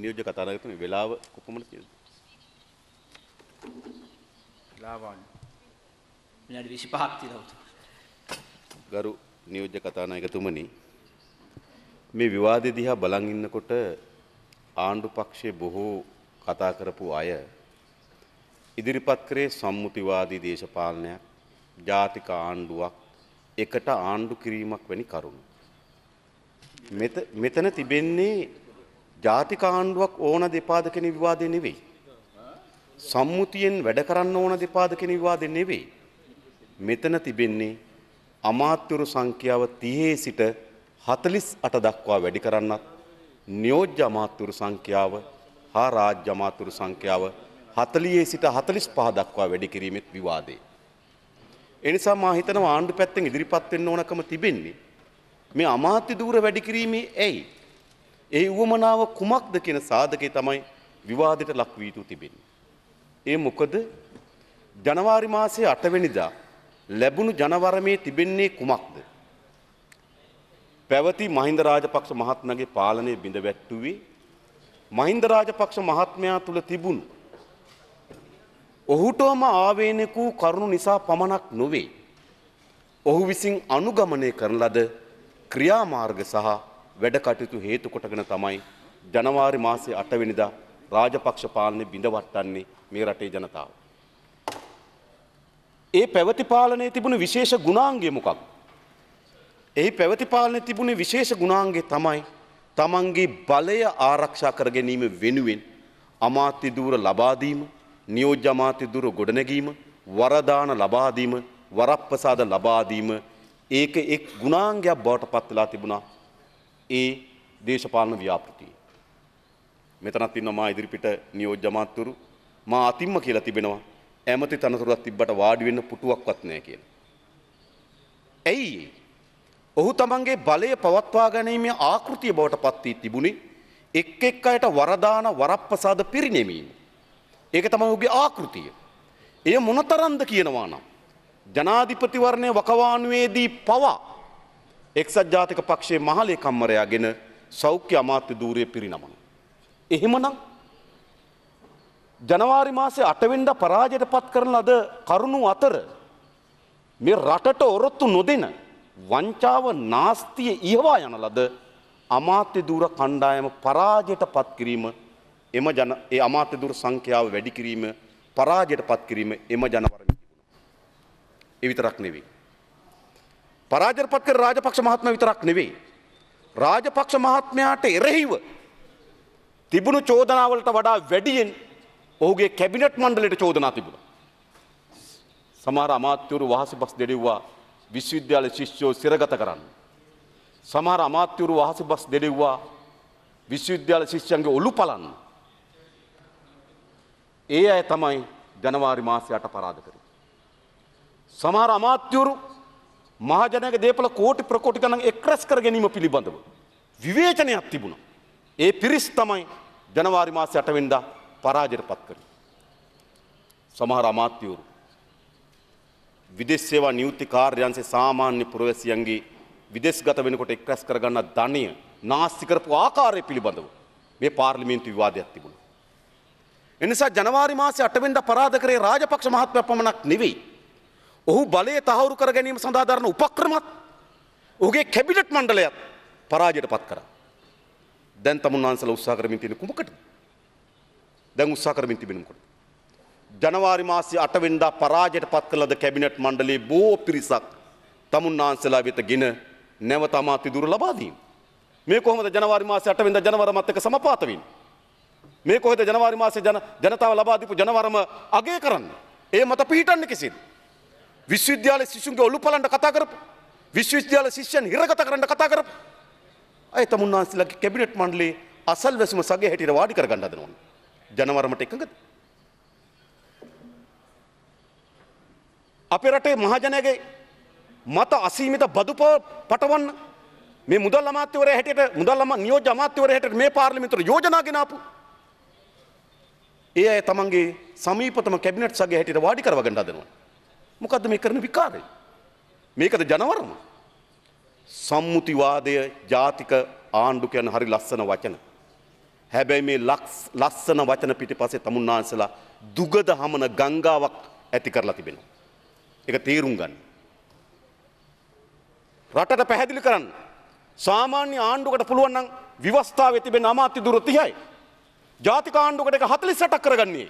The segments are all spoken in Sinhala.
නියෝජ්‍ය කතානායකතුමා මේ වෙලාව කොපමණ තියෙනද? වෙලාවන් විනාඩි 25ක් තියෙනවා. ගරු නියෝජ්‍ය කතානායකතුමනි මේ විවාදය දිහා බලන් ඉන්නකොට ආණ්ඩු පක්ෂයේ බොහෝ කතා කරපු අය ඉදිරිපත් කරේ සම්මුතිවාදී දේශපාලනයක් ජාතික ආණ්ඩුවක් එකට ආණ්ඩු කිරීමක් වැනි කරුණු. මෙතන තිබෙන්නේ ජාතික ආණ්ඩුවක් ඕන දෙපාද කෙන විවාදය නෙවෙයි. සම්මුතියෙන් වැඩ කරන්න ඕන දෙපාද කෙන විවාදය නෙවෙයි. මෙතන තිබෙන්නේ අමාත්‍යවරු සංඛ්‍යාව තිහේ සිට හතලිස් අට දක්වා වැඩි කරන්නත් නියෝජ්‍ය අමාත්‍යවරු සංඛ්‍යාව හා රාජ්‍ය අමාත්‍යවරු සංඛ්‍යාව හතලියේ සිට හතලිස් පහ දක්වා වැඩි කිරීමෙත් විවාදේ. එනිසා මා හිතනවා ආණ්ඩු පැත්තෙන් ඉදිරිපත් වෙන්න ඕනකම තිබෙන්නේ මේ අමාත්‍ය ධූර වැඩි කිරීමේ ඇයි ඒ වුවමනාව කුමක්ද කියන සාධකේ තමයි විවාදයට ලක් වී යුතු තිබෙන්නේ. ඒ මොකද ජනවාරි මාසයේ 8 වෙනිදා ලැබුණු ජනවරමේ තිබෙන්නේ කුමක්ද? පැවති මහින්ද රාජපක්ෂ මහත්මයාගේ පාලනය බිඳ වැට්ටුවේ මහින්ද රාජපක්ෂ මහත්මයා තුල තිබුණු ඔහුටම ආවේනික වූ කරුණු නිසා පමණක් නොවේ. ඔහු විසින් අනුගමනය කරන ලද ක්‍රියාමාර්ග සහ වැඩ කටයුතු හේතු කොටගෙන තමයි ජනවාරි මාසේ 8 වෙනිදා රාජපක්ෂ පාලනේ බිඳවට්ටන්නේ මේ රටේ ජනතාව. ඒ පැවති පාලනයේ තිබුණු විශේෂ ගුණාංගය මොකක්ද? එහි පැවති පාලනයේ තිබුණේ විශේෂ ගුණාංගය තමයි තමන්ගේ බලය ආරක්ෂා කර ගැනීම වෙනුවෙන් අමාත්‍ය ධූර ලබා දීම, නියෝජ්‍ය අමාත්‍ය ධූර ගොඩනැගීම, වරදාන ලබා දීම, වරප්‍රසාද ලබා දීම ඒක එක් ගුණාංගයක් බවට පත් වෙලා තිබුණා ඒ දේශපාලන ව්‍යාපෘති. මෙතනත් ඉන්න මා ඉදිරිපිට නියෝජ්‍ය අමාත්‍යවරු මා අතිම්ම කියලා තිබෙනවා ඇමති තනතුරක් තිබ්බට වාඩි වෙන්න පුටුවක්වත් නැහැ කියලා. ඇයි ඔහු තමන්ගේ බලය පවත්වා ගැනීමේ ආකෘතිය බවට පත් වී තිබුණේ එක් එක් අයට වරදාන වරප්‍රසාද පිරිනැමීම. ඒක තමයි ඔහුගේ ආකෘතිය. එය මොනතරම්ද කියනවා නම් ජනාධිපතිවරණය වකවානුවේදී පවා එක්සත් ජාතික පක්ෂයේ මහලේකම්මරයාගෙන සෞඛ්‍ය අමාත්‍ය ධූරය පිරිනමන. එහෙමනම් ජනවාරි මාසේ අටවෙන්ඩ පරාජයට පත් කරන ලද කරුණු අතර මේ රටට ඔරොත්තු නොදෙන වංචාව නාස්තිය ඉහවා යන ලද අමාත්‍ය දූර කණ්ඩායම පරාජයට පත්කිරීම එම ජන ඒ අමාත්‍ය දුර සංඛ්‍යාව වැඩි කිරීම පරාජයට පත්කිරීම එම ජනවරම තිබුණා. ඒ විතරක් නෙවෙයි. පරාජරපත් කර රාජපක්ෂ මහත්ම විතරක් නෙවෙයි. රාජපක්ෂ මහත්මයාට එරෙහිව තිබුණු චෝදනාවලට වඩා වැඩියෙන් ඔහුගේ කැබිනට් මණ්ඩලයට චෝදනා තිබුණා. සමහර අමාත්‍යවරු වහසිබස් දෙඩෙව්වා විශ්වවිද්‍යාල ශිෂ්‍යෝ සිරගත කරන්න. සමහර අමාත්‍යවරු වහසිබස් දෙඩෙව්වා විශ්වවිද්‍යාල ශිෂ්‍යන්ගේ ඔලු පලන්න. ඒ අය තමයි ජනවාරි මාසයට පරාධ කරේ. සමහර අමාත්‍යවරු මහජනයක දේපල කෝටි ප්‍රකෝටි ගණන් එක්රැස් කර ගැනීම පිළිබඳව. විවේචනයක් තිබුණ. ඒ පිරිස් තමයි ජනවාරි මාස යටවෙන්දා පරාජයට පත් කරින්. සමහර අමාත්‍යවරු. විදෙස් සේවා නියුති කාර්යන්සේ සාමාන්‍ය පුරවැසියන්ගේ විදෙස් ගත වෙනකොට එක්රැස් කරගන්න ධනය නාස්තිකරපු ආකාරය පිළිබඳව මේ පාර්ලිමේන්තු විවාදයක් තිබුණ. එනිසා ජනවාරි මාසේ අටවෙන්ද පරාධ කරේ රාජපක්ෂ මහත්මයා පමණක් නෙවෙයි. ඔහු බලය තහවුරු කර ගැනීම සඳහා දරන උපක්‍රමත් ඔහුගේ කැබිනට් මණ්ඩලයත් පරාජයට පත් කරා. දැන් තමුන්නාන්සලා උත්සාහ කරමින් තියෙන කුමකටද? දැන් උත්සාහ කරමින් තිබෙන මොකටද? ජනවාරි මාසයේ 8 වෙනිදා පරාජයට පත් කළද කැබිනට් මණ්ඩලයේ බොහෝ පිරිසක් තමුන්නාන්සලා වෙතගෙන නැවත අමාත්‍ය දුර ලබා දීම. මේ කොහොමද ජනවාරි මාසයේ 8 වෙනිදා ජනවරමත් එක්ක සමපාත වෙන්නේ? මේ කොහෙද ජනවාරි මාසයේ ජනතාව ලබා දීපු ජනවරම අගය කරන්නේ? ඒ මත පිහිටන්නේ කෙසේද? විශ්වවිද්‍යාල සිසුන්ගේ ඔලුපලන්ට කතා කරපු විශ්වවිද්‍යාල ශිෂ්‍යයන් හිරගත කරන්න කතා කරපු අය තමුන් වහන්සේලාගේ කැබිනට් මණ්ඩලයේ අසල් වැසුම සගේ හැටියට වාඩි කරගන්න හදනවා ජනවරමට එකඟද අපේ රටේ මහජනයාගේ මත අසීමිත බදු පටවන්න මේ මුදල් අමාත්‍යවරයා හැටියට මුදල් නියෝජ්‍ය අමාත්‍යවරයා හැටියට මේ පාර්ලිමේන්තුවට යෝජනා ගෙනාපු ඒ අය තමන්ගේ සමීපතම කැබිනට් සගේ හැටියට වාඩි කරවගන්න හදනවා මොකද මේ කරන විකාරය. මේකද ජනවරම. සම්මුතිවාදය ජාතික ආණ්ඩු කියන හරි ලස්සන වචන. හැබැයි මේ ලස්සන වචන පිටි පසේ තමුන්නාන්සලා දුගද හමන ගංගාවක් ඇති කරලා තිබෙනවා. එක තේරුම් ගන්න. රටට පැහැදිලි කරන්න. සාමාන්‍ය ආණ්ඩුකට පුළුවන්නම් විවස්ථාව තිබෙන අමාත්‍ය දුර තියයි. ජාතික ආණ්ඩුකට එක හතලිස් රටක් කරගන්නේ.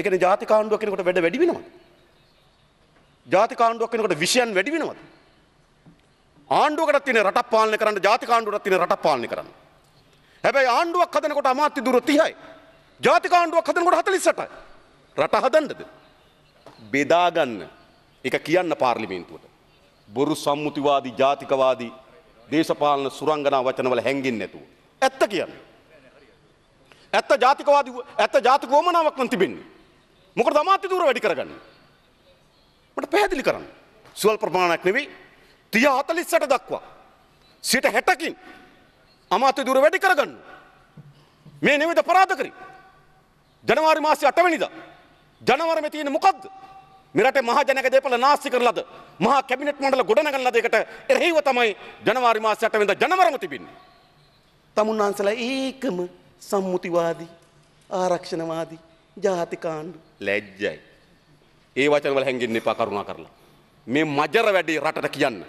එකන ජාතික ආණ්ඩුව කෙනෙකුට වැඩ වැඩි වෙනවා. ජාතික ආණ්ඩුවක් වෙනකොට විෂයන් වැඩි වෙනවද? ආණ්ඩුවකටත් තියෙන රටක් පාලනය කරන්න ජාතික ආණ්ඩුවටත් තියෙන රටක් පාලනය කරන්න. හැබැයි ආණ්ඩුවක් හදනකොට අමාත්‍ය දුර 30යි. ජාතික ආණ්ඩුවක් හදනකොට 48යි. රට හදන්නද? බෙදා ගන්න. ඒක කියන්න පාර්ලිමේන්තුවට. බොරු සම්මුතිවාදී ජාතිකවාදී දේශපාලන සුරංගනා වචනවල හැංගෙන්නේ නැතුව. ඇත්ත කියන්නේ. ඇත්ත ජාතිකවාදී ඇත්ත ජාතික වමනාවක් නම් තිබෙන්නේ. මොකද අමාත්‍ය දුර වැඩි කරගන්නේ. අපට පැහැදිලි කරන්න. සුවල් ප්‍රමාණයක් නෙවෙයි තිය හතලිස්සට දක්වා. සිට හැටකින් අමාත්‍ය දුර වැඩි කරගන්න. මේ නෙවෙද පරාධ කරි. ජනවාරි මාසය අටවැනිද. ජනවරම තියෙන මොකක්ද. මෙරට මහා ජනක දේපල නාස්ති කරලද මහා කැබිනට් මණ්ඩල ගොඩනගන ලද එකට එරෙහිව තමයි ජනවාරි මාසය අටවෙනිදා ජනවරම තිබෙන්නේ. තමුන්නාන්සලා ඒකම සම්මුතිවාදී ආරක්ෂණවාදී ජාතිකාණ්ඩු ලැජ්ජයි. ඒ වචන වල හැංගෙන්න එපා කරුණා කරලා. මේ මජර වැඩේ රටට කියන්න.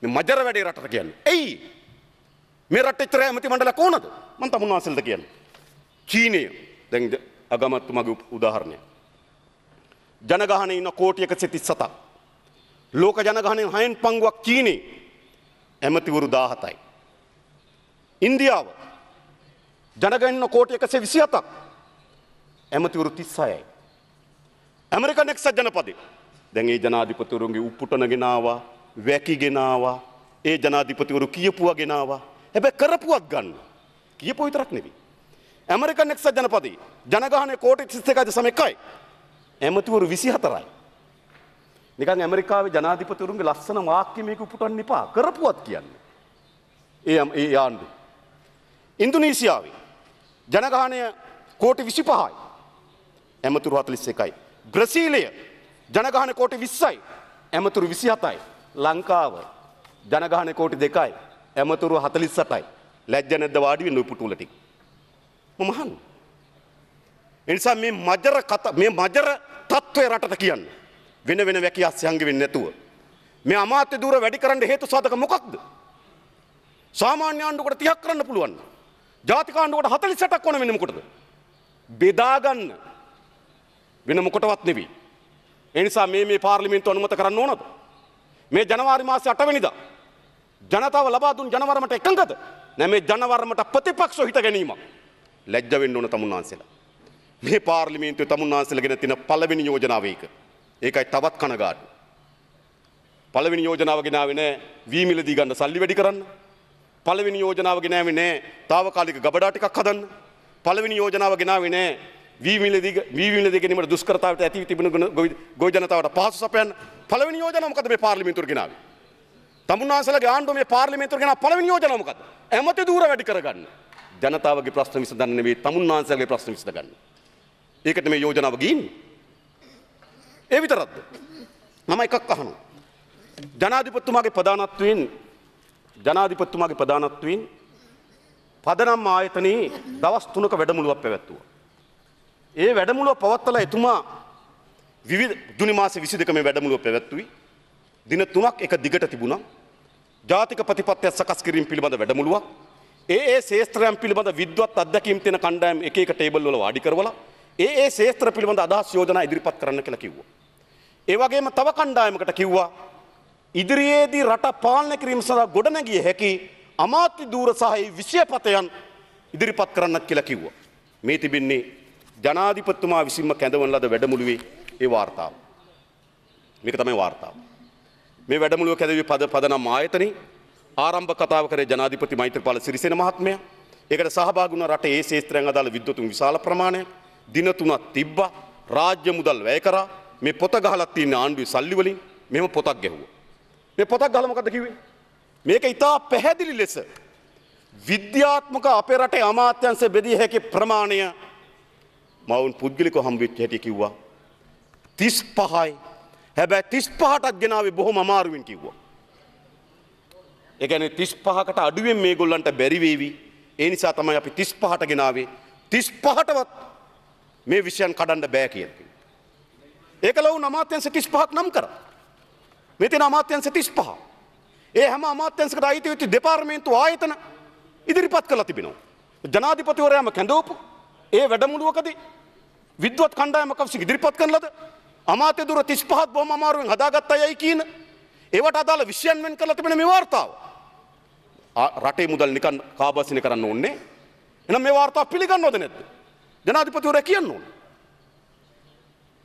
මේ මජර වැඩේ රටට කියන්න. එයි මේ රටේ ඉතර ඇමති මණ්ඩල කොහොමද? මම තමුන් වාසල්ද කියන්නේ. චීනය දැන් අගමත්තුමගේ උදාහරණය. ජනගහනය ඉන්න කෝටියක සිතිස් සතක්. ලෝක ජනගහනය හයෙන් පංගුවක් චීනේ ඇමතිවරු දාහතයි. ඉන්දියාව ජනගන්න කෝටියක සේ විසි අතක් ඇමතිවරු තිස්සායයි. ඇමරිකන් එක්සත් ජනපදේ. දැන් ඒ ජනාධිපතිවරුන්ගේ උප්පුටන ගෙනාවා, වැකි ගෙනාවා, ඒ ජනාධිපතිවරු කියපුවා ගෙනාවා. හැබැයි කරපුවක් ගන්න. කියපු විතරක් නෙවෙයි. ඇමරිකන් එක්සත් ජනපදේ ජනගහනය කෝටි 31.1යි. ඇමතිවරු 24යි. නිකන් ඇමරිකාවේ ජනාධිපතිවරුන්ගේ ලස්සන වාක්‍ය මේක උපුටන්න එපා. කරපුවත් කියන්නේ. ඒ ඒ ආණ්ඩු. ඉන්දුනීසියාවේ ජනගහනය කෝටි 25යි. ඇමතිවරු 41යි. බ්‍රසීලිය ජනගහන කෝටි විස්සයි ඇමතුරු විසි හතයි. ලංකාව ජනගහන කෝටි දෙකයි ඇමතුරු හතලිස් සටයි ලැජ්ජ නැද්ද වාඩිුවෙන් නොපුටුලටි. මමහන්. එනිසා මේ මජර කත මේ මජර තත්ත්වය රටට කියන්න. වෙන වෙන වැකි අස්්‍යංගි වෙන්න නැතුව. මේ අමාත්‍ය දුර වැඩි කරන්න හේතු සාධක මොකක්ද. සාමාන්‍ය ආණ්ඩුකට තියක් කරන්න පුළුවන්. ජාතිකාණ්ඩුවට හතලි සටක් ඕන වෙනමකොටද. බෙදාගන්න වෙන මොකටවත් නෙවෙයි. ඒ නිසා මේ මේ පාර්ලිමේන්තුව අනුමත කරන්න ඕනද? මේ ජනවාරි මාසේ 8 වෙනිදා ජනතාව ලබා දුන් ජනවරමට එකඟද? නැ මේ ජනවරමට ප්‍රතිපක්ෂව හිට ගැනීමක්. ලැජ්ජ වෙන්න ඕන තමුන්නාන්සේලා. මේ පාර්ලිමේන්තුවේ තමුන්නාන්සේලාගෙන තියෙන පළවෙනි යෝජනාව ඒක. ඒකයි තවත් කනගාටු. පළවෙනි යෝජනාව ගෙනාවේ නැහැ වීමිලදී ගන්න සල්ලි වැඩි කරන්න. පළවෙනි යෝජනාව ගෙනාවේ නැහැ తాවකාලික ගබඩා ටිකක් හදන්න. පළවෙනි යෝජනාව ගෙනාවේ නැහැ වීවිල දෙග නිමට දුස්කරතාවට ඇති තිබුණ ගෝජනතාවට පහසු සපයන් පලවනි යෝජනමකද මේ පාර්ලිමිතුරගෙනාව. තමුන්නාසලගේ ආණ්ඩුව මේ පාර්ලිමේතුරගෙන පලවනි යෝජනමකද ඇමති දූර වැඩි කරගන්න. ජනතාවගේ ප්‍රශ්න විසඳන්නේ මේ තමුන්නාන්සලගේ ප්‍රශ්න විසඳ ගන්න. ඒකට මේ යෝජනාව ගින්නේ. ඒ විතරක්ද? මම එකක් අහනවා. ජනාධිපතිතුමාගේ ප්‍රධානත්වයෙන් ජනාධිපතිතුමාගේ ප්‍රධානත්වයෙන් පදනම් ආයතනයේ දවස් 3ක වැඩමුළුවක් පැවැත්තුවා. ඒ වැඩමුළුව පවත්වලා එතුමා විවිධ ජුනි මාසේ 22 මේ වැඩමුළුව පැවැත්වුවේ දින 3ක් එක දිගට තිබුණා ජාතික ප්‍රතිපත්තිය සකස් කිරීම පිළිබඳ වැඩමුළුවක් ඒ ඒ ශේස්ත්‍රයන් පිළිබඳ විද්වත් අධ්‍යක්ීම් තියෙන කණ්ඩායම් එක එක ටේබල් වල වාඩි කරවලා ඒ ඒ ශේස්ත්‍ර පිළිබඳ අදහස් යෝජනා ඉදිරිපත් කරන්න කියලා කිව්වා ඒ වගේම තව කණ්ඩායමකට කිව්වා ඉදිරියේදී රට පාලනය කිරීම සඳහා ගොඩනැගිය හැකි අමාත්‍ය දූර සහ ඒ විෂයපතයන් ඉදිරිපත් කරන්නත් කියලා කිව්වා මේ තිබෙන්නේ ජනාධිපත්තුමා විසින්ම කැඳවන ලද වැඩමුළුවේ ඒ වාර්තාව. මේක තමයි වාර්තාව. මේ වැඩමුළුව කැදවි පද පදනම් ආයතන ආරම්භ කතාව කර ජනාධිපති මෛත්‍රපාල සිරිසෙන මහත්මය ඒකට සහභාගුණ රට ඒ ශේත්‍රයන් අදාළ විද්වතුන් විශාල ප්‍රමාණය දින තුනක් තිබ්බා රාජ්‍ය මුදල් වැය කරා මේ පොත ගහලා තියෙන ආණ්ඩුවේ සල්ලි වලින් මෙහෙම පොතක් ගැහුවා. මේ පොතක් ගහලා මොකද කිව්වේ? මේක ඉතා පැහැදිලි ලෙස විද්‍යාත්මක අපේ රටේ අමාත්‍යංශ බෙදී හැකි ප්‍රමාණය මවුන් පුද්ගලික හම්බවෙච්ච හැටි කිව්වා. තිස් පහයි හැබැ තිස් පහටත් ගෙනාවේ බොහොම අමාරුවෙන් කිව්වා. එකන තිස් පහකට අඩුවෙන් මේ ගොල්ලන්ට බැරිවේවි ඒ නිසා තමයි අපි තිස් පහට ගෙනාවේ තිස් පහටවත් මේ විෂයන් කඩන්ඩ බෑ කියල. ඒකලව අමාත්‍යන්ස තිස් පහක් නම් කර. මෙතින අමාත්‍යන්ස තිස් පහ. ඒ හැම අමාත්‍යන්සකට අයිති වෙති දෙපාර්මේන්තු ආයතන ඉදිරිපත් කළ තිබෙනවා. ජනාධිපතිවරයම කැඳෝපු ඒ වැඩමුළුවකදී විද්වත් කණ්ඩායමකක්සි ඉදිරිපත් කන ලද අමාත්‍ය දුර තිස් පහත් බොහොම අමාරුවෙන් හදාගත්ත අයයි කියන ඒවට අදාළ විෂයන් වෙන් කරලා තිබෙන මේ වාර්තාව රටේ මුදල් නිකන් කාබාසින කරන්න ඕනේ එහෙනම් මේ වාර්තාව පිළිගන්නවද නැද්ද ජනාධිපතිවරයා කියන්න ඕනේ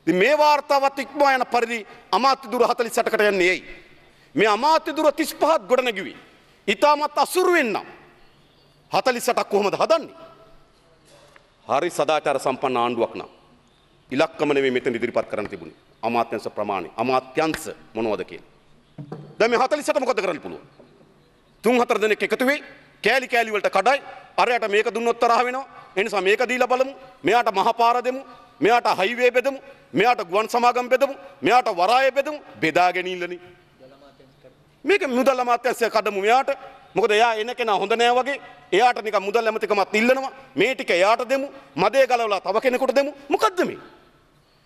ඉතින් මේ වාර්තාවත් ඉක්මවා යන පරිදි අමාත්‍ය දුර 48කට යන්නේ එයි මේ අමාත්‍ය දුර 35ක් ගොඩනැගුවි ඊටමත් අසුරු වෙන්නම් 48ක් කොහොමද හදන්නේ හරි සදාචාර සම්පන්න ආණ්ඩුවක් නම් ඉලක්කම නෙමෙයි මෙතන ඉදිරිපත් කරන්න තිබුණේ. අමාත්‍යංශ ප්‍රමාණය. අමාත්‍යංශ මොනවද කියලා. දැන් මේ 48 මොකද කරන්න පුළුවන්? තුන් හතර දෙනෙක් එකතු වෙයි කෑලි කෑලි වලට කඩයි අරයට මේක දුන්නොත් තරහ වෙනවා. ඒ නිසා මේක දීලා බලමු. මෙයාට මහපාර දෙමු. මෙයාට හයිවේ බෙදමු. මෙයාට ගුවන් සමාගම් බෙදමු. මෙයාට වරාය බෙදමු. බෙදා ගැනීමලනේ. මේක මුදල් අමාත්‍යංශය කඩමු මෙයාට. මොකද එයා එන කෙනා හොඳ නෑ වගේ එයාට නිකන් මුදල් ඇමතිකමත් ඉල්ලනවා. මේ ටික එයාට දෙමු. මදේ ගලවලා තව කෙනෙකුට දෙමු. මොකද්ද මේ?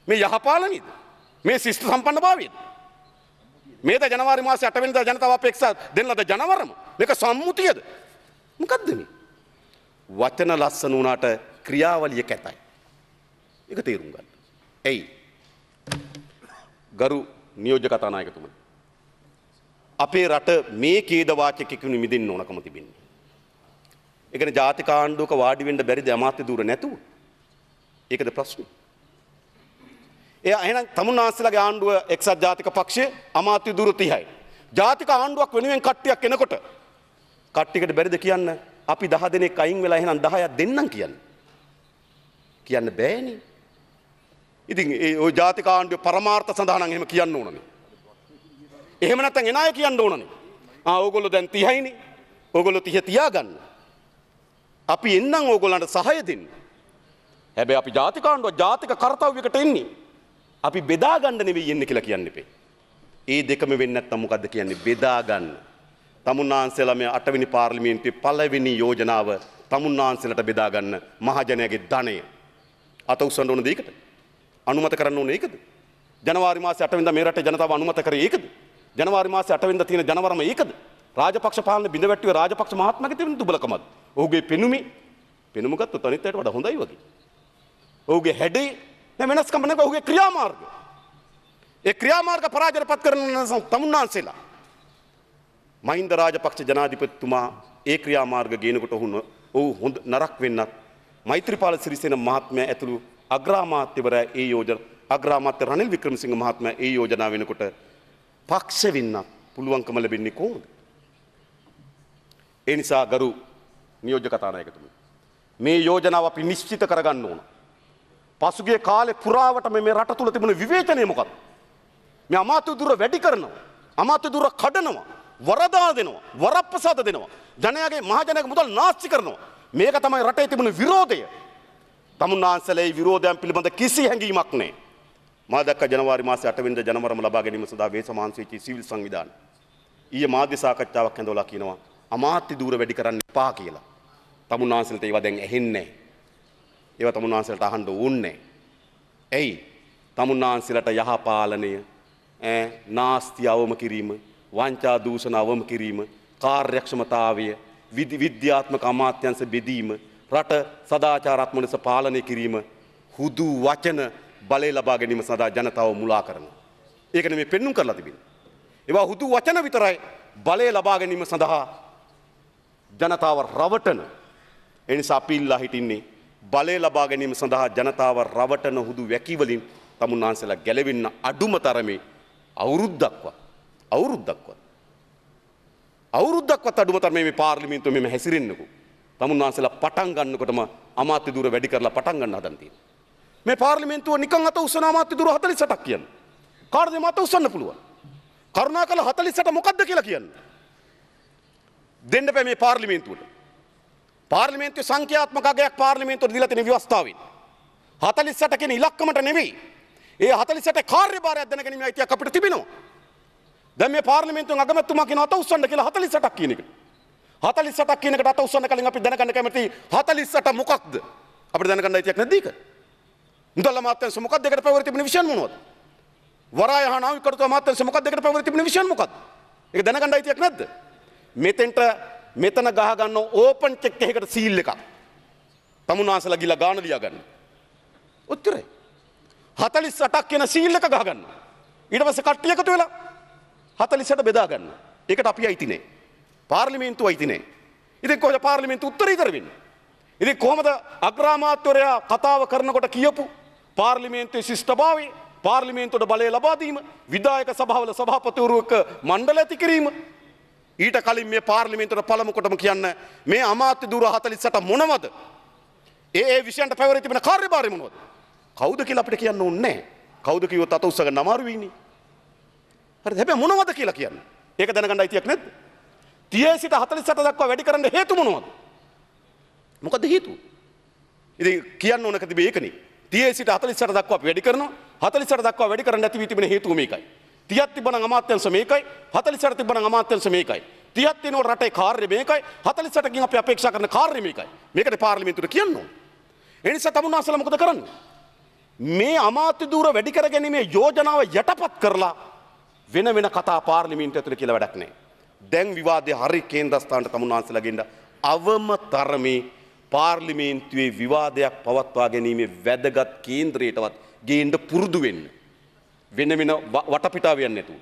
මේ යහපාලනීද මේ ශිෂ්ට සම්පන්න භාවයද. මේද ජනවාරි මාස අටවෙනිද ජනතාව අපේක්ෂා දෙන්න ලද ජනවරම මේක සම්මුතියද මොකද්ද මේ වචන ලස්සන වුණාට ක්‍රියාවලිය කැතයි ඒක තේරුම් ගන්න එයි ගරු නියෝජ්‍ය කතානායකතුමනි අපේ රට මේ ඛේද වාචකකින් මිදෙන්න ඕනකම තිබෙන්නේ ඒ කියන්නේ ජාතික ආණ්ඩුවක වාඩි වෙන්න බැරිද අමාත්‍ය දూరు නැතුව ඒකද ප්‍රශ්නේ එය එහෙනම් තමුන්නාන්සලගේ ආණ්ඩුව එක්සත් ජාතික පක්ෂය අමාත්‍ය දුරු 30යි. ජාතික ආණ්ඩුවක් වෙනුවෙන් කට්ටියක් එනකොට කට්ටියකට බැරිද කියන්න අපි 10 දෙනෙක් අයින් වෙලා එහෙනම් 10ක් දෙන්නම් කියන්න. කියන්න බෑනේ. ඉතින් ඒ ওই ජාතික ආණ්ඩුවේ පරමාර්ථ සඳහා නම් එහෙම කියන්න ඕනනේ. එහෙම නැත්නම් එන අය කියන්න ඕනනේ. ආ ඕගොල්ලෝ දැන් 30යිනේ. ඕගොල්ලෝ 30 තියාගන්න. අපි එන්නම් ඕගොල්ලන්ට සහය දෙන්න. හැබැයි අපි ජාතික ආණ්ඩුව ජාතික කාර්යයකට එන්නේ. අපි බෙදා ගන්න නෙවෙයි යන්නේ කියලා කියන්න එපේ. ඒ දෙකම වෙන්නේ නැත්නම් මොකද්ද කියන්නේ බෙදා ගන්න. තමුන්නාන්සේලා මේ අටවෙනි පාර්ලිමේන්තුවේ පළවෙනි යෝජනාව තමුන්නාන්සේලාට බෙදා ගන්න මහජනයාගේ ධනය. අත උස්සන්න ඕන දෙයකට. අනුමත කරන්න ඕන ඒකද? ජනවාරි මාසේ 8 වෙනිදා මේ රටේ ජනතාව අනුමත කරේ ඒකද? ජනවාරි මාසේ 8 වෙනිදා තියෙන ජනවරම ඒකද? රාජපක්ෂ පාලන බිඳවැට්ටුවේ රාජපක්ෂ මහත්මයාගේ තියෙන දුබලකමත්. ඔහුගේ පෙනුමේ පෙනුම ගත්තොත් අනිත් අයට වඩා හොඳයි වගේ. ඔහුගේ හැඩේ දැන් වෙනස් කම නැක ඔහුගේ ක්‍රියාමාර්ග. ඒ ක්‍රියාමාර්ග පරාජයටපත් කරන තමුන්නාන්සේලා. මහින්ද රාජපක්ෂ ජනාධිපතිතුමා ඒ ක්‍රියාමාර්ග ගේනකොට ඔහු ඔහු හොඳ නරක් වෙන්නත් මෛත්‍රීපාල සිරිසේන මහත්මයා ඇතුළු අග්‍රාමාත්‍යවරයා ඒ යෝජන අග්‍රාමාත්‍ය රනිල් වික්‍රමසිංහ මහත්මයා ඒ යෝජනාව වෙනකොට පක්ෂ වෙන්නත් පුළුවන්කම ලැබෙන්නේ කොහොමද? ඒ නිසා ගරු නියෝජ්‍ය කතානායකතුමනි මේ යෝජනාව අපි නිශ්චිත කරගන්න ඕන. පසුගිය කාලේ පුරාවට මේ රට තුල තිබුණ විවේචනය මොකක්ද? මේ අමාත්‍ය දුර වැඩි කරනවා. අමාත්‍ය දුර කඩනවා. වරදා දෙනවා. වරප්‍රසාද දෙනවා. ජනයාගේ මහජනයාගේ මුදල් නාස්ති කරනවා. මේක තමයි රටේ තිබුණ විරෝධය. තමුන්නාන්සලේ විරෝධයන් පිළිබඳ කිසි හැඟීමක් නැහැ. මා දැක්ක ජනවාරි මාසේ 8 වෙනිදා ජනවරම ලබා ගැනීම සඳහා වේස මහන්සි වෙච්ච සිවිල් සංවිධානය. ඊයේ මාධ්‍ය සාකච්ඡාවක් ඇඳවලා කියනවා අමාත්‍ය දූර වැඩි කරන්න එපා කියලා. තමුන්නාන්සලට ඒවා දැන් ඇහෙන්නේ නැහැ. ඒව තමුන්වහන්සේලට අහන්න ඕන්නේ. ඇයි? තමුන්වහන්සේලට යහපාලනය, ඈ, නාස්ති අවම කිරීම, වංචා දූෂණ අවම කිරීම, කාර්යක්ෂමතාවය, විද්‍යාත්මක අමාත්‍යංශ බෙදීම, රට සදාචාරාත්මක ලෙස පාලනය කිරීම, හුදු වචන බලය ලබා ගැනීම සඳහා ජනතාව මුලා කරනවා. ඒක නෙමෙයි පෙන්눔 කරලා තිබෙන්නේ. ඒවා හුදු වචන විතරයි බලය ලබා ගැනීම සඳහා ජනතාව රවටන එනිසා අපි ඉල්ලා හිටින්නේ බලය ලබා ගැනීම සඳහා ජනතාව රවටන හුදු වැකිවලින් තමුන් වහන්සේලා ගැලවෙන්න අඩුම තරමේ අවුරුද්දක්වා අවුරුද්දක්වා අවුරුද්දක්වත් අඩුම තරමේ මේ පාර්ලිමේන්තුව මෙම හැසිරෙන්නකෝ තමුන් වහන්සේලා පටන් ගන්නකොටම අමාත්‍ය දුර වැඩි කරලා පටන් ගන්න හදන තියෙනවා මේ පාර්ලිමේන්තුව නිකන් අත උස්සන අමාත්‍ය දුර 48ක් කියන්නේ කාටද මත උස්සන්න පුළුවන් කරුණාකර 48ට මොකද්ද කියලා කියන්නේ දෙන්න බෑ මේ පාර්ලිමේන්තුවට පාර්ලිමේන්තු සංඛ්‍යාත්මකගයක් පාර්ලිමේන්තුවට දීලා තියෙන ව්‍යවස්ථාවෙන් 48 කෙන ඉලක්කමට නෙවෙයි ඒ 48 කාර්යභාරයක් දැනගැනීමේ අයිතියක් අපිට තිබෙනවා දැන් මේ පාර්ලිමේන්තුවෙන් අගමැතිතුමා කියන අත උස්සන්න කියලා 48ක් කියන එක 48ක් කියන එකට අත උස්සන්න කලින් අපි දැනගන්න කැමති 48 මොකක්ද අපිට දැනගන්න අයිතියක් නැද්ද ඒක මුදල් අමාත්‍යංශ මොකක්ද ඒකට පැවර තිබෙන විෂයන් මොනවද වරාය හා නාවික කර්තෘ අමාත්‍යංශ මොකක්ද ඒකට පැවර තිබෙන විෂයන් මොකක්ද ඒක දැනගන්න අයිතියක් නැද්ද මෙතෙන්ට මෙතන ගහගන්න ඕපන් චෙක් එකකට සීල් එකක්. තමුන්වහන්සලා ගිහිල්ලා ගාන ලියා ගන්න. උත්තරේ 48ක් කියන සීල් එක ගහ ගන්න. ඊට පස්සේ කට්ටිය එකතු වෙලා 48ට බෙදා ගන්න. ඒකට අපි අයිති නෑ. පාර්ලිමේන්තුව අයිති නෑ. ඉතින් කොහොමද පාර්ලිමේන්තුව උත්තර ඉතර වෙන්නේ? ඉතින් කොහොමද අග්‍රාමාත්‍යවරයා කතාව කරනකොට කියපු පාර්ලිමේන්තුවේ ශිෂ්ටභාවය පාර්ලිමේන්තුවට බලය ලබා දීම විධායක සභාවල සභාපතිවරුක මණ්ඩල ඇති කිරීම ඊට කලින් මේ පාර්ලිමේන්තුවට පළමුකොටම කියන්න මේ අමාත්‍ය දුර හතලිස්සට මොනවද. ඒ ඒ විෂයන්ට පැවර තිබෙන කාර්යභාරය මොනවද. කවුද කියලා අපිට කියන්න ඕනේ කවුද කිව්වොත් අත උස්සගෙන අමාරුවීනි. හරි හැබැයි මොනවද කියලා කියන්න. ඒක දැනගන්න අයිතියක් නැද්ද? 30 සිට 47 දක්වා වැඩි කරන්න හේතු මොනවද? මොකද හේතුව? ඉතින් කියන්න ඕනක තිබේ ඒකනේ. 30 සිට 47 දක්වා අපි වැඩි කරනවා. 47 දක්වා වැඩි කරන්න නැති වී තිබෙන හේතුව මේකයි. තියත් තිබන අමාත්‍යංශ මේකයි හතලිසට තිබන අමාත්‍යංශ මේකයි. තියත් තියෙන රටේ කාර්ය මේකයි හතලිසටකින් අපි අපේක්ෂා කරන කාර්ය මේකයි. මේකට පාර්ලිමේන්තුවට කියන්න ඕන. ඒ නිසා තමුන්නාසලා මොකද කරන්නේ? මේ අමාත්‍ය දූර වැඩි කර ගැනීමේ යෝජනාව යටපත් කරලා වෙන වෙන කතා පාර්ලිමේන්තුව ඇතුළේ කියලා වැඩක් නැහැ. දැන් විවාදය හරි කේන්දස්ථානට තමුන්නාසලාගෙන්න අවම තරමේ පාර්ලිමේන්තුවේ විවාදයක් පවත්වා ගැනීමේ වැදගත් කේන්ද්‍රයටවත් ගේන්ඩ පුරුදු වෙන්න. වෙන වෙන වටපිටාවයන් නැතුව.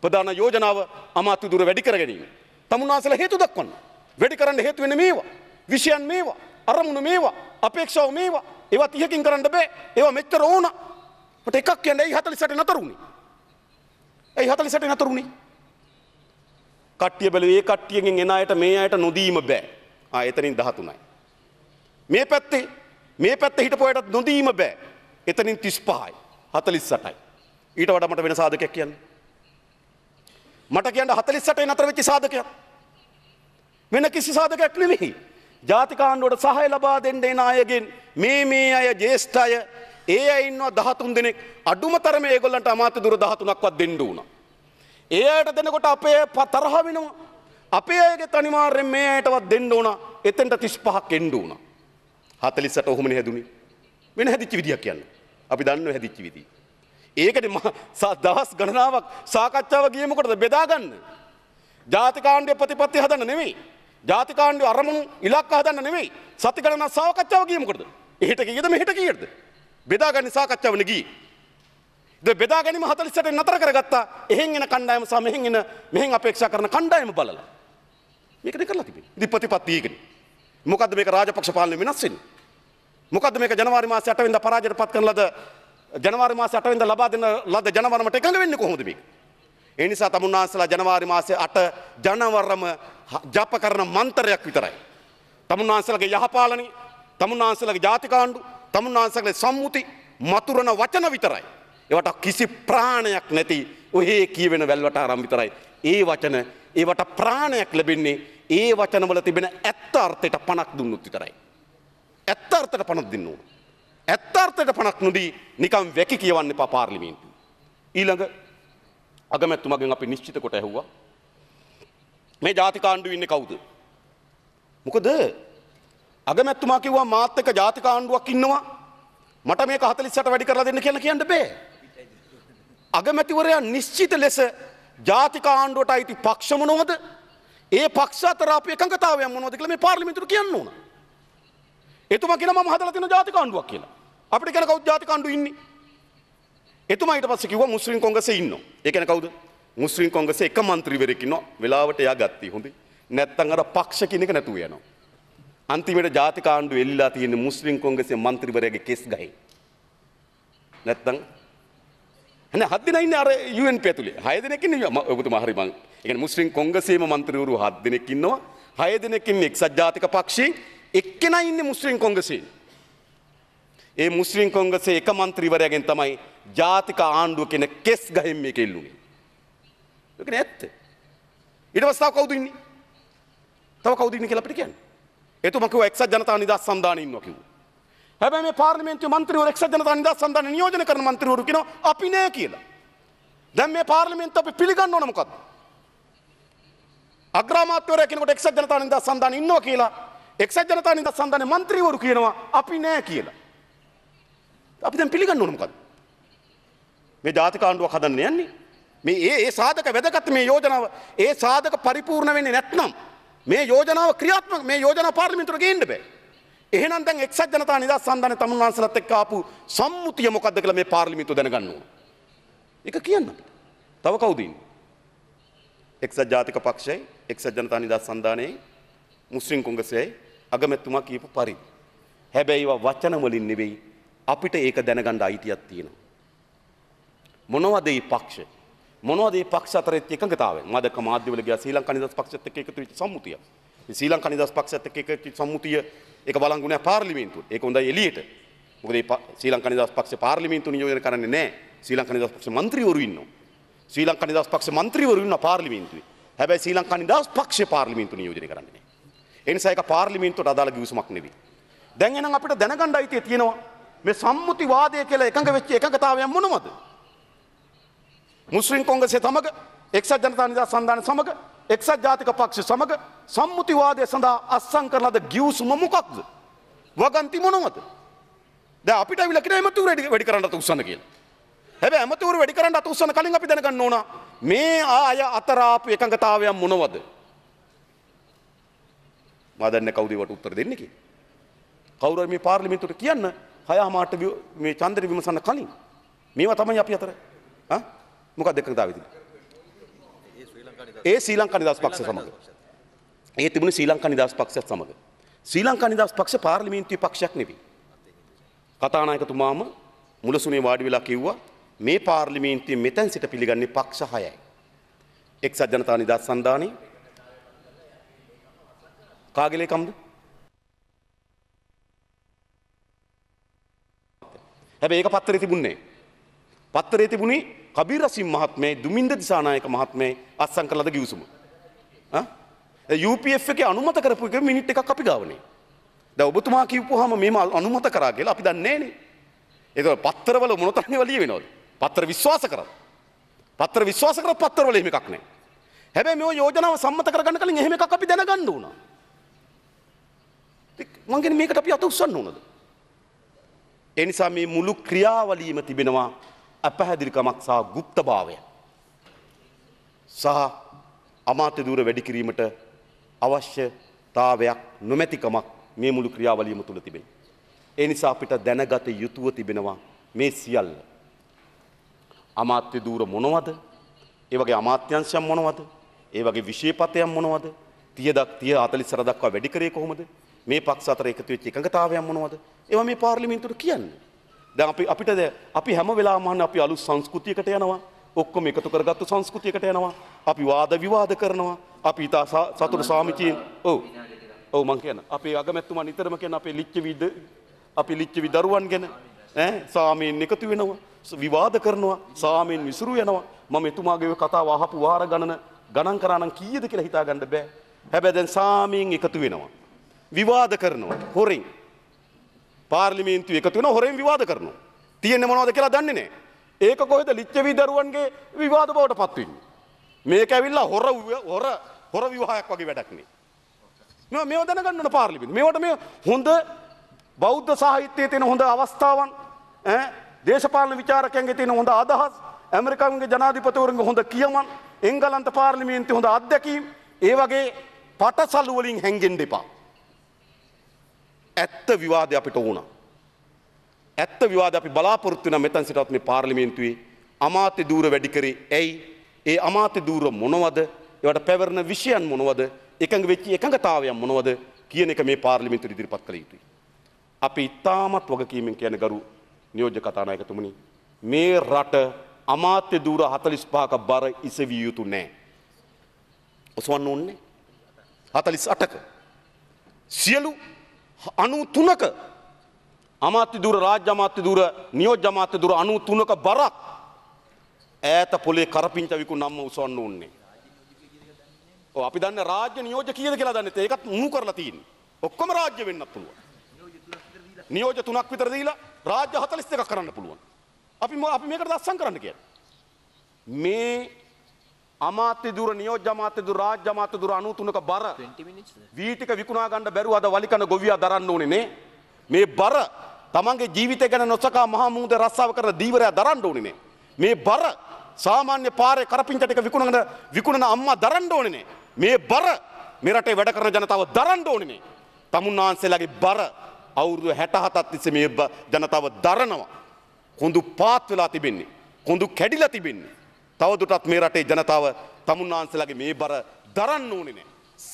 ප්‍රධාන යෝජනාව අමාත්‍ය දුර වැඩි කර ගැනීම. තමුන්නාසල හේතු දක්වන්න. වැඩි කරන්න හේතු වෙන මේවා. විෂයන් මේවා. අරමුණු මේවා. අපේක්ෂාව මේවා. ඒවා 30කින් කරන්න බෑ. ඒවා මෙච්චර ඕන. මට එකක් කියන්න ඇයි 40ට නතර වුනේ? ඇයි 40ට නතර වුනේ? කට්ටිය බැලුවේ ඒ කට්ටියගෙන් එන අයට මේ අයට නොදීම බෑ. ආ එතනින් 13යි. මේ පැත්තේ මේ පැත්තේ හිටපු අයටත් නොදීම බෑ. එතනින් 35යි. 48යි. ඊට වඩා මට වෙන සාධකයක් කියන්න. මට කියන්න 48 නතර වෙච්ච සාධකයක්. වෙන කිසි සාධකයක් නෙමෙයි. ජාතික ආණ්ඩුවට සහාය ලබා දෙන්න එන අයගෙන් මේ මේ අය ජ්‍යෙෂ්ඨ අය ඒ අය ඉන්නවා 13 දෙනෙක් අඩුම තරමේ ඒගොල්ලන්ට අමාත්‍ය දුර 13ක්වත් දෙන්න උනා. ඒ අයට දෙනකොට අපේ තරහ වෙනවා. අපේ අයගෙත් අනිවාර්යෙන් මේ අයටවත් දෙන්න උනා. එතෙන්ට 35ක් එන්න උනා. 48 ඔහොමනේ හැදුනේ. වෙන හැදිච්ච විදියක් කියන්න. අපි දන්නව හැදිච්ච විදිය. ඒකට දවස් ගණනාවක් සාකච්ඡාව ගියමකොටද බෙදාගන්න. ජාතිකාණ්ඩය ප්‍රතිපත්ති හදන්න නෙවෙයි. ජාතිකාණ්ඩය අරමුණු ඉලක්ක හදන්න නෙවෙයි සති ගණන සාකච්ඡාව ගියමකොටද. එහට ගියද මෙහට ගියද. බෙදාගන්න සාකච්ඡාවන ගී. ද බෙදා ගැනීම හතලිස්සට නතර කරගත්තා එහෙන් එන කණ්ඩායම සහ මෙහෙන් එන මෙහෙන් අපේක්ෂා කරන කණ්ඩායම බලලා. මේකද කරලා තිබෙන්නේ. ඉතින් ප්‍රතිපත්ති ඊගනේ. මොකද්ද මේක රාජපක්ෂ පාලනය වෙනස් වෙන්නේ? මොකද්ද මේක ජනවාරි මාසයේ 8 වෙනිදා පරාජයට පත් කරන ලද ජනවාරි මාස අටවෙන්ද ලබා දෙන ලද ජනවරමට එකඟ වෙන්න කොහොමද මේක. ඒ නිසා තමුන්නාන්සලා ජනවාරි මාසය අට ජනවරම ජප කරන මන්තරයක් විතරයි. තමුන්නාන්සලගේ යහපාලනි තමුන්නාන්සලගේ ජාතිකාණ්ඩු තමුන්නාන්සලගේ සම්මුති මතුරන වචන විතරයි. ඒවට කිසි ප්‍රාණයක් නැති ඔහේ කියවෙන වැල්වට ආරම් විතරයි. ඒ වචන ඒවට ප්‍රාණයක් ලැබෙන්නේ ඒ වචනවල තිබෙන ඇත්ත අර්ථයට පණක් දුන්නොත් විතරයි. ඇත්ත අර්ථයට පණක් දෙන්න ඕන. ඇත්තාර්ථයට පණක් නොදී නිකම් වැකි කියවන්න එපා පාර්ලිමේන්තු. ඊළඟ අගමැතුමගෙන් අපි නිශ්චිත කොට ඇහුවා. මේ ජාතිකාණ්ඩුව ඉන්නේ කවුද? මොකද අගමැතුමා කිව්වා මාත් එක්ක ජාතිකාණ්ඩුවක් ඉන්නවා. මට මේක 48 වැඩි කරලා දෙන්න කියලා කියන්න බෑ. අගමැතිවරයා නිශ්චිත ලෙස ජාතිකාණ්ඩුවට අයිති පක්ෂ මොනවද? ඒ පක්ෂ අතර අපි එකඟතාවයක් මොනවද කියලා මේ පාර්ලිමේන්තුවට කියන්න ඕන. එතුමා කියන මම හදලා තියෙන ජාතිකාණ්ඩුවක් කියලා. අපිට ගැන කවුද ජාතික ආණ්ඩුව ඉන්නේ? එතුමා ඊට පස්සේ කිව්වා මුස්ලිම් කොංග්‍රසේ ඉන්නවා. ඒ කියන්නේ කවුද? මුස්ලිම් කොංග්‍රසේ එක മന്ത്രിවරයෙක් ඉන්නවා. වෙලාවට එයා ගත්තා. හොඳයි. නැත්තම් අර පක්ෂ කියන එක නැතුව යනවා. අන්තිමට ජාතික ආණ්ඩුව එල්ලලා තියෙන මුස්ලිම් කොංග්‍රසේ മന്ത്രിවරයාගේ කෙස් ගහේ. නැත්තම් න හදදිනයින්න අර යුවන් පැතුලේ හය දෙනෙකින් ඔබතු මහරි බං එක මුස්ලිම් කොංගසේම මන්ත්‍රවරු හදදිනෙකින්නවා හය දෙනෙකින් එක් සජ්ජාතික පක්ෂී එක්කෙනයින්න මුස්ලිම් කොංගසේෙන්. ඒ මුස්ලිම් කොංග්‍රසේ එක මන්ත්‍රීවරයාගෙන් තමයි ජාතික ආණ්ඩුව කියන කෙස් ගහෙන් මේක ඉල්ලුනේ. ඒක නේ ඇත්ත. ඊට පස්සේ තව කවුද ඉන්නේ? තව කවුද ඉන්නේ කියලා අපිට කියන්න. එතුමා කිව්වා එක්සත් ජනතා නිදහස් සන්ධානයේ ඉන්නවා කිව්වා. හැබැයි මේ පාර්ලිමේන්තුවේ മന്ത്രിවරු එක්සත් ජනතා නිදහස් සන්ධානයේ නියෝජනය කරන മന്ത്രിවරු කියනවා අපි නෑ කියලා. දැන් මේ පාර්ලිමේන්තුව අපි පිළිගන්න ඕන මොකද්ද? අග්‍රාමාත්‍යවරයා කෙනෙකුට එක්සත් ජනතා නිදහස් සන්ධානයේ ඉන්නවා කියලා එක්සත් ජනතා නිදහස් සන්ධානයේ മന്ത്രിවරු කියනවා අපි නෑ කියලා. අපි දැන් පිළිගන්න ඕන මොකද? මේ ජාතික ආණ්ඩුවක් හදන්න යන්නේ. මේ ඒ ඒ සාධක වැදගත් මේ යෝජනාව ඒ සාධක පරිපූර්ණ වෙන්නේ නැත්නම් මේ යෝජනාව ක්‍රියාත්මක මේ යෝජනාව පාර්ලිමේන්තුවට ගේන්න බෑ. එහෙනම් දැන් එක්සත් ජනතා නිදහස් සන්ධානයේ තමුන් වහන්සේලාත් එක්ක ආපු සම්මුතිය මොකද්ද කියලා මේ පාර්ලිමේන්තුව දැනගන්න ඕන. ඒක කියන්න. තව කවුද ඉන්නේ? එක්සත් ජාතික පක්ෂයයි එක්සත් ජනතා නිදහස් සන්ධානයයි මුස්ලිම් කොංග්‍රසයයි අගමැතිතුමා කියපු පරිදි. හැබැයි ඒවා වචන වලින් නෙවෙයි අපිට ඒක දැනගන්න අයිතියක් තියෙනවා. මොනවද මේ පක්ෂ? මොනවද මේ පක්ෂ අතරේ එකඟතාවය? මදක මාධ්‍යවල ගියා ශ්‍රී ලංකා නිදහස් පක්ෂයත් එක්ක එකතු වෙච්ච සම්මුතිය. මේ ශ්‍රී ලංකා නිදහස් පක්ෂයත් එක්ක එකතු වෙච්ච සම්මුතිය ඒක බලංගුණා පාර්ලිමේන්තුවට. ඒක හොඳයි එළියට. මොකද මේ ශ්‍රී ලංකා නිදහස් පක්ෂය පාර්ලිමේන්තුව නියෝජනය කරන්නේ නැහැ. ශ්‍රී ලංකා නිදහස් පක්ෂ මන්ත්‍රීවරු ඉන්නවා. ශ්‍රී ලංකා නිදහස් පක්ෂ මන්ත්‍රීවරු ඉන්නවා පාර්ලිමේන්තුවේ. හැබැයි ශ්‍රී ලංකා නිදහස් පක්ෂය පාර්ලිමේන්තුව නියෝජනය කරන්නේ නැහැ. ඒ නිසා ඒක පාර්ලිමේන්තුවට අදාළ ගිවිසුමක් නෙවෙයි. දැන් එහෙනම් අපිට දැනගන්න අයිතිය තියෙනවා. මේ සම්මුතිවාදය කියලා එකඟ වෙච්ච එකඟතාවය මොනවද? මුස්ලිම් කොංග්‍රසය සමග එක්සත් ජනතා නිදහස් සන්ධානය සමග එක්සත් ජාතික පක්ෂ සමග සම්මුතිවාදය සඳහා අත්සන් කරන ලද ගිවිසුම මොකක්ද? වගන්ති මොනවද? දැන් අපිට අවිල කියන එමතුරු වැඩි කරන්න අත උස්සන කියලා. හැබැයි එමතුරු වැඩි කරන්න අත උස්සන කලින් අපි දැනගන්න ඕන මේ ආය අතර ආපු එකඟතාවය මොනවද? මා දන්නේ කවුද ඒවට උත්තර දෙන්නේ කියලා. කවුරු මේ පාර්ලිමේන්තුවට කියන්න හයහමාට මේ චන්ද්‍ර විමසන්න කලින් මේවා තමයි අපි අතර ඈ මොකක්ද දෙකක් දාවිද ඒ ශ්‍රී ලංකා නිදහස් පක්ෂය සමග ඒ තිබුණේ ශ්‍රී ලංකා නිදහස් පක්ෂයත් සමග ශ්‍රී ලංකා නිදහස් පක්ෂය පාර්ලිමේන්තුවේ පක්ෂයක් නෙවෙයි කතානායකතුමාම මුලසුනේ වාඩි වෙලා කිව්වා මේ පාර්ලිමේන්තුවේ මෙතෙන් සිට පිළිගන්නේ පක්ෂ 6යි. එක්සත් ජනතා නිදහස් සන්ධානයේ කාගේලේ කම්ද? හැබැයි ඒක පත්තරේ තිබුණේ පත්තරේ තිබුණේ කබීර සිංහ මහත්මේ දුමින්ද දිසානායක මහත්මේ අත්සන් කළ ලද ගිවිසුම. UPF එකේ අනුමත කරපු එක මිනිත් එකක් අපි ගාවනේ. දැන් ඔබතුමා කියපුවාම මේම අනුමත කරා කියලා අපි දන්නේ නැහනේ. ඒක පත්තරවල මොනතරම් වලිය වෙනවද? පත්තර විශ්වාස කරා. පත්තර විශ්වාස කරා පත්තරවල එහෙම එකක් නැහැ. හැබැයි මේ යෝජනාව සම්මත කරගන්න කලින් එහෙම එකක් අපි දැනගන්න ඕන. මං කියන්නේ මේකට අපි අත උස්සන්න ඕනද? එනිසා මේ මුළු ක්‍රියාවලීම තිබෙනවා අපහැදිරිකමක් සහ ගුප්තභාවය. සහ අමාත්‍ය දූර වැඩි කිරීමට අවශ්‍යතාවයක් නොමැතිකමක් මේ මුළු ක්‍රියාවලියම තුළ තිබෙන. ඒ නිසා අපිට දැනගත යුතුව තිබෙනවා මේ සියල්ල. අමාත්‍ය දූර මොනවද? ඒ වගේ අමාත්‍යංශයන් මොනවද? ඒ වගේ විශේෂපතයන් මොනවද? 30ක් 30 40 දක්වා වැඩි කරේ කොහොමද? මේ පක්ෂ අතර එකතු වෙච්ච එකඟතාවයක් මොනවද? ඒවා මේ පාර්ලිමේන්තුවට කියන්නේ. දැන් අපි අපිටද අපි හැම වෙලාවම අහන්නේ අපි අලුත් සංස්කෘතියකට යනවා. ඔක්කොම එකතු කරගත්තු සංස්කෘතියකට යනවා. අපි වාද විවාද කරනවා. අපි ඉතා සතුට සාමිචින් ඔව්. ඔව් මං කියන. අපේ අගමැතිතුමා නිතරම කියන අපේ ලිච්ඡවිද අපි ලිච්ඡවි දරුවන් ගැන ඈ සාමීන් එකතු වෙනවා. විවාද කරනවා. සාමීන් විසුරු යනවා. මම එතුමාගේ කතාව අහපු වාර ගණන ගණන් කරා නම් කීයද කියලා හිතා ගන්න බෑ. හැබැයි දැන් සාමීන් එකතු වෙනවා. විවාද කරනවා හොරෙන්. පාර්ලිමේන්තුව එකතු වෙනවා හොරෙන් විවාද කරනවා. තියෙන්නේ මොනවද කියලා දන්නේ නැහැ. ඒක කොහෙද ලිච්ඡවි දරුවන්ගේ විවාද බවට පත් වෙන්නේ. මේක ඇවිල්ලා හොර හොර හොර විවාහයක් වගේ වැඩක් නේ. මේ මේව දැනගන්න ඕන පාර්ලිමේන්තුව. මේවට මේ හොඳ බෞද්ධ සාහිත්‍යයේ තියෙන හොඳ අවස්ථාවන් ඈ දේශපාලන විචාරකයන්ගේ තියෙන හොඳ අදහස් ඇමරිකානුගේ ජනාධිපතිවරුන්ගේ හොඳ කියමන් එංගලන්ත පාර්ලිමේන්තුවේ හොඳ අත්දැකීම් ඒ වගේ පටසලු වලින් හැංගෙන්න එපා. ඇත්ත විවාදය අපිට ඕන. ඇත්ත විවාද අපි බලාපොරොත්තු වෙන මෙතන් සිටත් මේ පාර්ලිමේන්තුවේ අමාත්‍ය ධූර වැඩි කරේ ඇයි? ඒ අමාත්‍ය ධූර මොනවද? ඒවට පැවරෙන විෂයන් මොනවද? එකඟ වෙච්ච එකඟතාවයන් මොනවද කියන එක මේ පාර්ලිමේන්තුවේ ඉදිරිපත් කළ යුතුයි. අපි ඉතාමත් වගකීමෙන් කියන ගරු නියෝජ්‍ය කතානායකතුමනි මේ රට අමාත්‍ය ධූර 45ක බර ඉසවිය යුතු නෑ. ඔසවන්න ඕනේ 48ක. සියලු අනු තුනක අමාත්‍ය දුර රාජ්‍ය අමාත්‍ය දුර නියෝජ්‍ය අමාත්‍ය දුර අනු තුනක බරක් ඈත පොලේ කරපිංචවිකු නම්ම උසවන්න ඕන්නේ. ඔව් අපි දන්නේ රාජ්‍ය නියෝජ්‍ය කීයද කියලා දන්නේ නැත්තේ. ඒකත් මුණු කරලා තියෙන්නේ. ඔක්කොම රාජ්‍ය වෙන්නත් පුළුවන්. නියෝජ්‍ය තුනක් විතර දීලා රාජ්‍ය 42ක් කරන්න පුළුවන්. අපි අපි මේකට දස්සම් කරන්න කියන්නේ. මේ අමාත්‍යදුර නියෝජ්‍ය අමාත්‍යදුර රාජ්‍ය අමාත්‍යදුර 93ක බර වීටික විකුණා ගන්න බැරුව අද වලිකන ගොවියා දරන්න ඕනේ නේ මේ බර තමන්ගේ ජීවිතය ගැන නොසකා මහා මුහුද රස්සාව කරන දීවරයා දරන්න ඕනේ නේ මේ බර සාමාන්‍ය පාරේ කරපිංච ටික විකුණන විකුණන අම්මා දරන්න ඕනේ නේ මේ බර මේ රටේ වැඩ කරන ජනතාව දරන්න ඕනේ නේ තමුන්නාන්සේලාගේ බර අවුරුදු 67ක් තිස්සේ මේ ජනතාව දරනවා කොඳු පාත් වෙලා තිබෙන්නේ කොඳු කැඩිලා තිබෙන්නේ තවදුටත් මේ රටේ ජනතාව තමුන්නාන්සලගේ මේ බර දරන්න ඕනේ නෑ.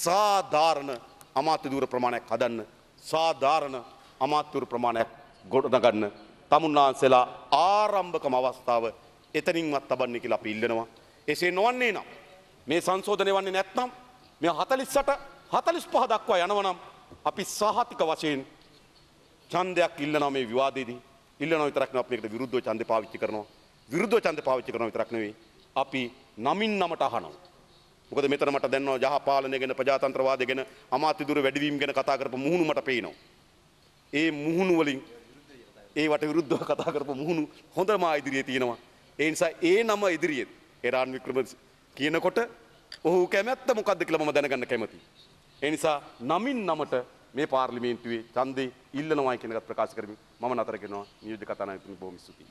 සාධාරණ අමාත්‍යදූර ප්‍රමාණයක් හදන්න. සාධාරණ අමාත්‍යවරු ප්‍රමාණයක් ගොඩනගන්න. තමුන්නාන්සලා ආරම්භකම අවස්ථාව එතනින්වත් තබන්නේ කියලා අපි ඉල්ලනවා. එසේ නොවන්නේ නම් මේ සංශෝධනය වන්නේ නැත්නම් මේ 48 45 දක්වා යනවනම් අපි සහතික වශයෙන් ඡන්දයක් ඉල්ලනවා මේ විවාදයේදී. ඉල්ලනවා විතරක් නෙවෙයි අපි මේකට විරුද්ධව ඡන්දේ පාවිච්චි කරනවා. විරුද්ධව ඡන්දේ පාවිච්චි කරනවා විතරක් නෙවෙයි අපි නමින් නමට අහනවා. මොකද මෙතන මට දැන්නවා යහපාලනය ගැන ප්‍රජාතන්ත්‍රවාදය ගැන අමාත්‍යදුර වැඩිවීම ගැන කතා කරපු මුහුණු මට පේනවා. ඒ මුහුණු වලින් ඒවට විරුද්ධව කතා කරපු මුහුණු හොඳම ඉදිරියේ තියෙනවා. ඒ නිසා ඒ නම ඉදිරියේ එරාන් වික්‍රම කියනකොට ඔහු කැමැත්ත මොකද්ද කියලා මම දැනගන්න කැමතියි. ඒ නිසා නමින් නමට මේ පාර්ලිමේන්තුවේ ඡන්දේ ඉල්ලනවායි කියන එකත් ප්‍රකාශ කරමින් මම නතර කරනවා නියුද්ධ කතානායකතුමනි බොහොම ස්තුතියි.